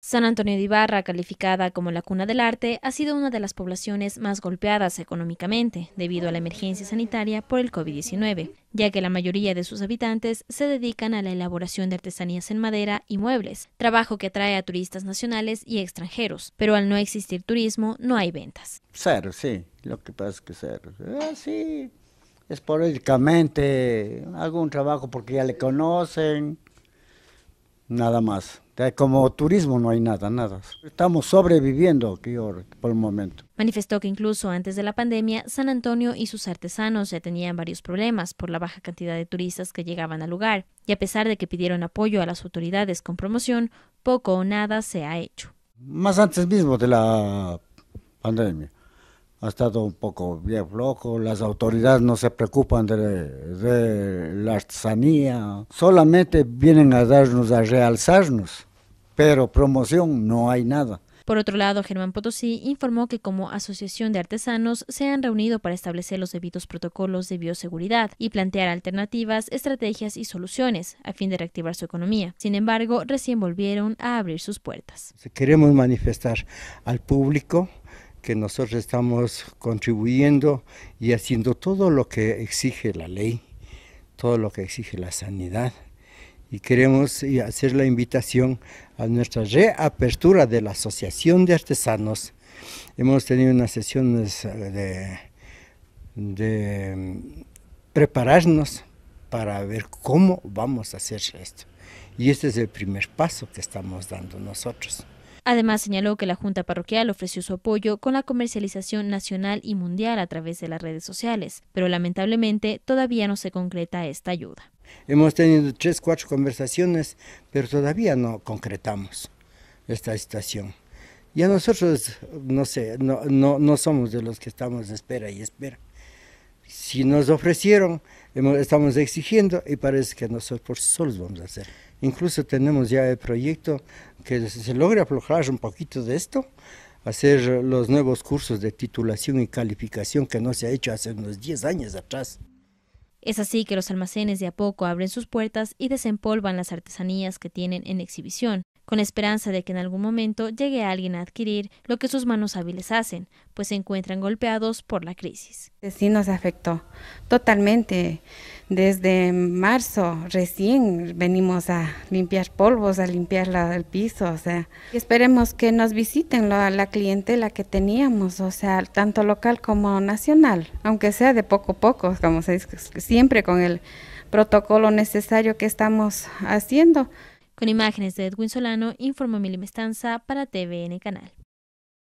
San Antonio de Ibarra, calificada como la cuna del arte, ha sido una de las poblaciones más golpeadas económicamente debido a la emergencia sanitaria por el COVID-19, ya que la mayoría de sus habitantes se dedican a la elaboración de artesanías en madera y muebles, trabajo que atrae a turistas nacionales y extranjeros, pero al no existir turismo no hay ventas. Cero, sí, lo que pasa es que cero. Ah, es políticamente, hago un trabajo porque ya le conocen, nada más. Como turismo no hay nada, nada. Estamos sobreviviendo aquí por el momento. Manifestó que incluso antes de la pandemia, San Antonio y sus artesanos ya tenían varios problemas por la baja cantidad de turistas que llegaban al lugar, y a pesar de que pidieron apoyo a las autoridades con promoción, poco o nada se ha hecho. Más antes mismo de la pandemia ha estado un poco bien flojo, las autoridades no se preocupan de, de, la artesanía, solamente vienen a darnos, a realzarnos, pero promoción no hay nada. Por otro lado, Germán Potosí informó que como asociación de artesanos se han reunido para establecer los debidos protocolos de bioseguridad y plantear alternativas, estrategias y soluciones a fin de reactivar su economía. Sin embargo, recién volvieron a abrir sus puertas. Queremos manifestar al público que nosotros estamos contribuyendo y haciendo todo lo que exige la ley, todo lo que exige la sanidad. Y queremos hacer la invitación a nuestra reapertura de la Asociación de Artesanos. Hemos tenido unas sesiones eh, de, de mm, prepararnos para ver cómo vamos a hacer esto. Y este es el primer paso que estamos dando nosotros. Además, señaló que la Junta Parroquial ofreció su apoyo con la comercialización nacional y mundial a través de las redes sociales, pero lamentablemente todavía no se concreta esta ayuda. Hemos tenido tres, cuatro conversaciones, pero todavía no concretamos esta situación. Y a nosotros, no sé, no, no somos de los que estamos de espera y espera. Si nos ofrecieron, estamos exigiendo y parece que nosotros solos vamos a hacer. Incluso tenemos ya el proyecto que se logre aflojar un poquito de esto, hacer los nuevos cursos de titulación y calificación que no se ha hecho hace unos 10 años atrás. Es así que los almacenes de a poco abren sus puertas y desempolvan las artesanías que tienen en exhibición con esperanza de que en algún momento llegue alguien a adquirir lo que sus manos hábiles hacen, pues se encuentran golpeados por la crisis. Este sí nos afectó totalmente. Desde marzo recién venimos a limpiar polvos, a limpiar el piso, o sea, esperemos que nos visiten la, la clientela que teníamos, o sea, tanto local como nacional, aunque sea de poco a poco, como siempre con el protocolo necesario que estamos haciendo. Con imágenes de Edwin Solano, informó Milimestanza para TVN Canal.